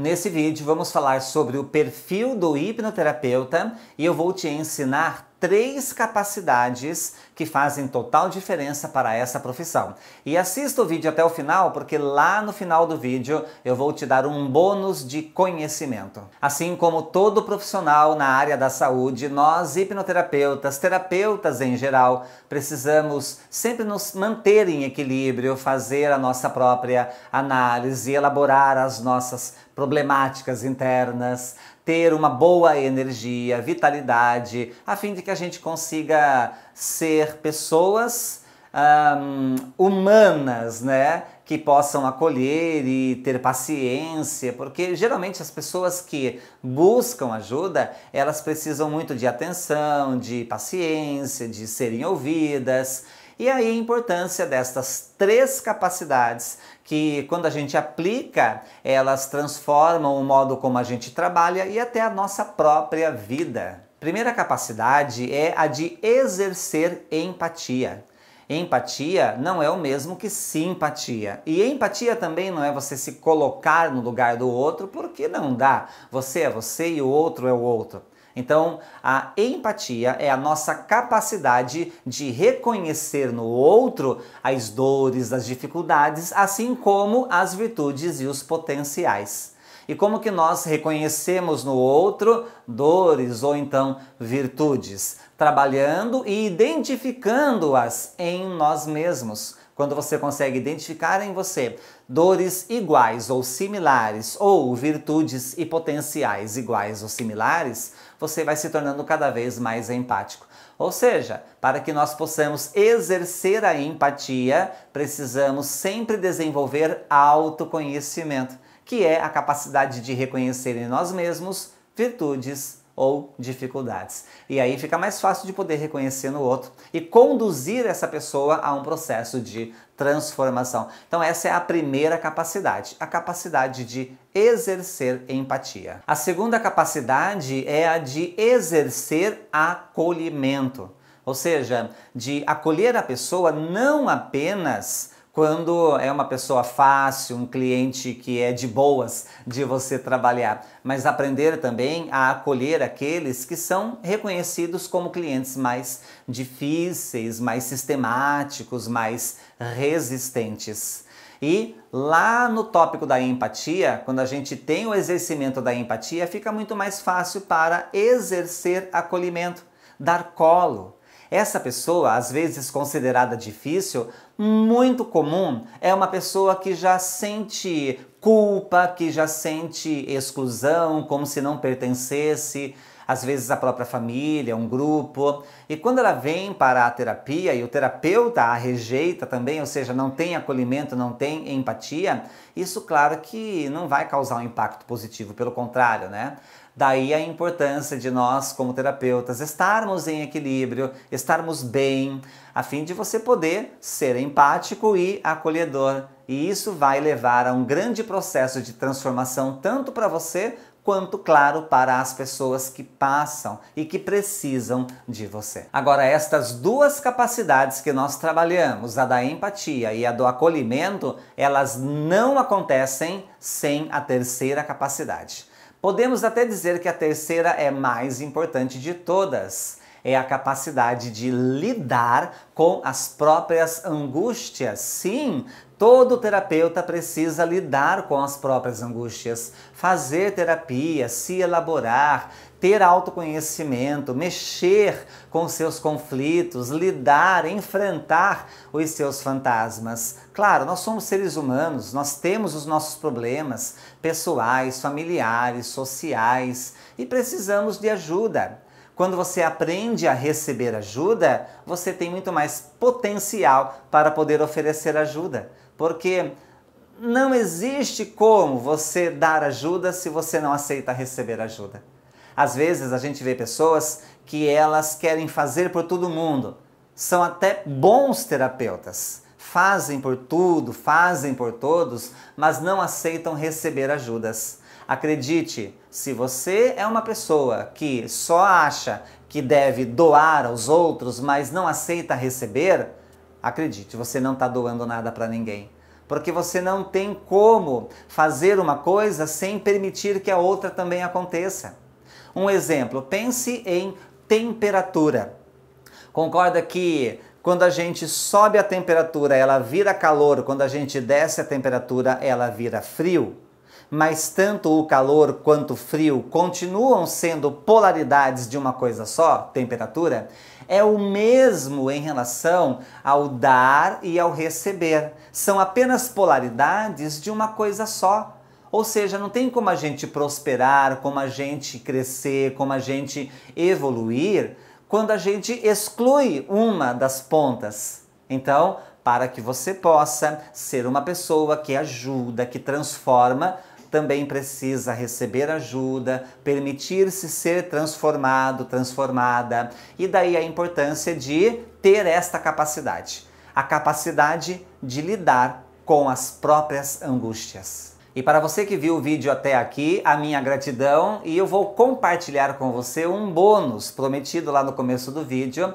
Nesse vídeo vamos falar sobre o perfil do hipnoterapeuta e eu vou te ensinar três capacidades que fazem total diferença para essa profissão. E assista o vídeo até o final, porque lá no final do vídeo eu vou te dar um bônus de conhecimento. Assim como todo profissional na área da saúde, nós hipnoterapeutas, terapeutas em geral, precisamos sempre nos manter em equilíbrio, fazer a nossa própria análise, elaborar as nossas problemáticas internas, ter uma boa energia, vitalidade, a fim de que a gente consiga ser pessoas um, humanas, né? Que possam acolher e ter paciência, porque geralmente as pessoas que buscam ajuda, elas precisam muito de atenção, de paciência, de serem ouvidas. E aí a importância destas três capacidades que quando a gente aplica, elas transformam o modo como a gente trabalha e até a nossa própria vida. Primeira capacidade é a de exercer empatia. Empatia não é o mesmo que simpatia. E empatia também não é você se colocar no lugar do outro, porque não dá. Você é você e o outro é o outro. Então, a empatia é a nossa capacidade de reconhecer no outro as dores, as dificuldades, assim como as virtudes e os potenciais. E como que nós reconhecemos no outro dores ou então virtudes? Trabalhando e identificando-as em nós mesmos. Quando você consegue identificar em você dores iguais ou similares ou virtudes e potenciais iguais ou similares, você vai se tornando cada vez mais empático. Ou seja, para que nós possamos exercer a empatia, precisamos sempre desenvolver autoconhecimento, que é a capacidade de reconhecer em nós mesmos virtudes ou dificuldades. E aí fica mais fácil de poder reconhecer no outro e conduzir essa pessoa a um processo de transformação. Então, essa é a primeira capacidade, a capacidade de exercer empatia. A segunda capacidade é a de exercer acolhimento, ou seja, de acolher a pessoa não apenas quando é uma pessoa fácil, um cliente que é de boas de você trabalhar, mas aprender também a acolher aqueles que são reconhecidos como clientes mais difíceis, mais sistemáticos, mais resistentes. E lá no tópico da empatia, quando a gente tem o exercimento da empatia, fica muito mais fácil para exercer acolhimento, dar colo, essa pessoa, às vezes considerada difícil, muito comum é uma pessoa que já sente culpa, que já sente exclusão, como se não pertencesse às vezes à própria família, um grupo. E quando ela vem para a terapia e o terapeuta a rejeita também, ou seja, não tem acolhimento, não tem empatia, isso claro que não vai causar um impacto positivo, pelo contrário, né? Daí a importância de nós, como terapeutas, estarmos em equilíbrio, estarmos bem, a fim de você poder ser empático e acolhedor. E isso vai levar a um grande processo de transformação, tanto para você quanto, claro, para as pessoas que passam e que precisam de você. Agora, estas duas capacidades que nós trabalhamos, a da empatia e a do acolhimento, elas não acontecem sem a terceira capacidade Podemos até dizer que a terceira é mais importante de todas. É a capacidade de lidar com as próprias angústias. Sim, todo terapeuta precisa lidar com as próprias angústias, fazer terapia, se elaborar, ter autoconhecimento, mexer com seus conflitos, lidar, enfrentar os seus fantasmas. Claro, nós somos seres humanos, nós temos os nossos problemas pessoais, familiares, sociais e precisamos de ajuda. Quando você aprende a receber ajuda, você tem muito mais potencial para poder oferecer ajuda, porque não existe como você dar ajuda se você não aceita receber ajuda. Às vezes a gente vê pessoas que elas querem fazer por todo mundo, são até bons terapeutas, fazem por tudo, fazem por todos, mas não aceitam receber ajudas. Acredite, se você é uma pessoa que só acha que deve doar aos outros, mas não aceita receber, acredite, você não está doando nada para ninguém. Porque você não tem como fazer uma coisa sem permitir que a outra também aconteça. Um exemplo, pense em temperatura. Concorda que quando a gente sobe a temperatura, ela vira calor, quando a gente desce a temperatura, ela vira frio. Mas tanto o calor quanto o frio continuam sendo polaridades de uma coisa só, temperatura, é o mesmo em relação ao dar e ao receber. São apenas polaridades de uma coisa só, ou seja, não tem como a gente prosperar, como a gente crescer, como a gente evoluir quando a gente exclui uma das pontas. Então, para que você possa ser uma pessoa que ajuda, que transforma, também precisa receber ajuda, permitir-se ser transformado, transformada. E daí a importância de ter esta capacidade a capacidade de lidar com as próprias angústias. E para você que viu o vídeo até aqui, a minha gratidão e eu vou compartilhar com você um bônus prometido lá no começo do vídeo.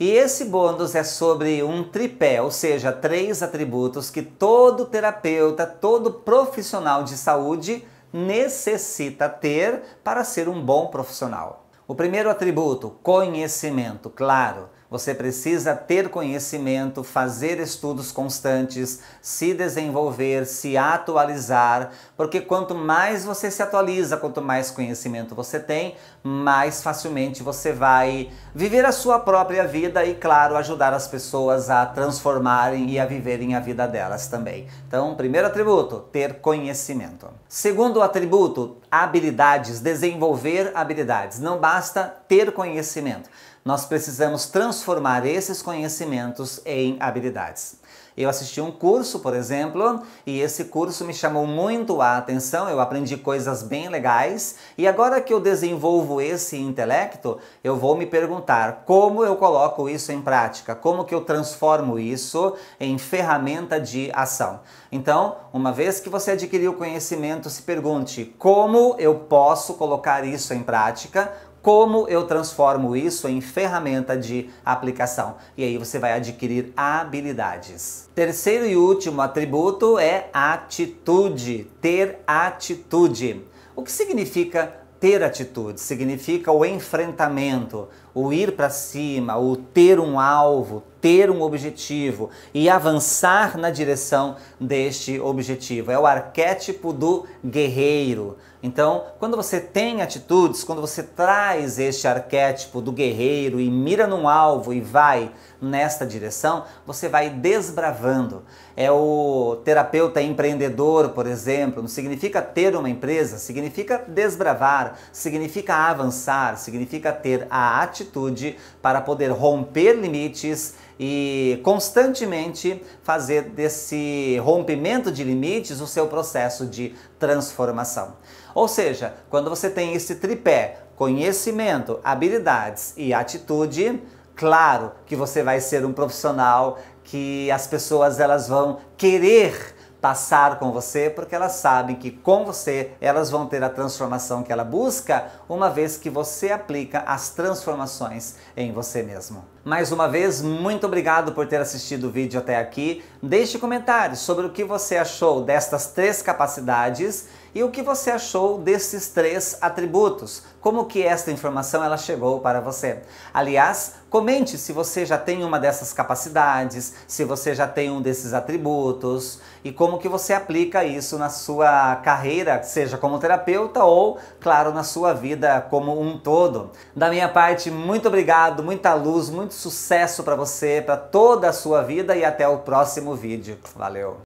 E esse bônus é sobre um tripé, ou seja, três atributos que todo terapeuta, todo profissional de saúde necessita ter para ser um bom profissional. O primeiro atributo, conhecimento, claro. Você precisa ter conhecimento, fazer estudos constantes, se desenvolver, se atualizar, porque quanto mais você se atualiza, quanto mais conhecimento você tem, mais facilmente você vai viver a sua própria vida e, claro, ajudar as pessoas a transformarem e a viverem a vida delas também. Então, primeiro atributo, ter conhecimento. Segundo atributo, habilidades, desenvolver habilidades. Não basta ter conhecimento nós precisamos transformar esses conhecimentos em habilidades. Eu assisti um curso, por exemplo, e esse curso me chamou muito a atenção, eu aprendi coisas bem legais, e agora que eu desenvolvo esse intelecto, eu vou me perguntar como eu coloco isso em prática, como que eu transformo isso em ferramenta de ação. Então, uma vez que você adquiriu o conhecimento, se pergunte como eu posso colocar isso em prática como eu transformo isso em ferramenta de aplicação. E aí você vai adquirir habilidades. Terceiro e último atributo é atitude, ter atitude. O que significa ter atitude? Significa o enfrentamento, o ir para cima, o ter um alvo, ter um objetivo e avançar na direção deste objetivo. É o arquétipo do guerreiro. Então, quando você tem atitudes, quando você traz este arquétipo do guerreiro e mira num alvo e vai nesta direção, você vai desbravando. É o terapeuta empreendedor, por exemplo, não significa ter uma empresa, significa desbravar, significa avançar, significa ter a atitude atitude para poder romper limites e constantemente fazer desse rompimento de limites o seu processo de transformação. Ou seja, quando você tem esse tripé, conhecimento, habilidades e atitude, claro que você vai ser um profissional que as pessoas elas vão querer passar com você, porque elas sabem que com você elas vão ter a transformação que ela busca, uma vez que você aplica as transformações em você mesmo. Mais uma vez, muito obrigado por ter assistido o vídeo até aqui. Deixe comentários sobre o que você achou destas três capacidades e o que você achou desses três atributos. Como que esta informação ela chegou para você? Aliás, comente se você já tem uma dessas capacidades, se você já tem um desses atributos e como que você aplica isso na sua carreira, seja como terapeuta ou, claro, na sua vida como um todo. Da minha parte, muito obrigado, muita luz, muito sucesso para você, para toda a sua vida e até o próximo vídeo. Valeu!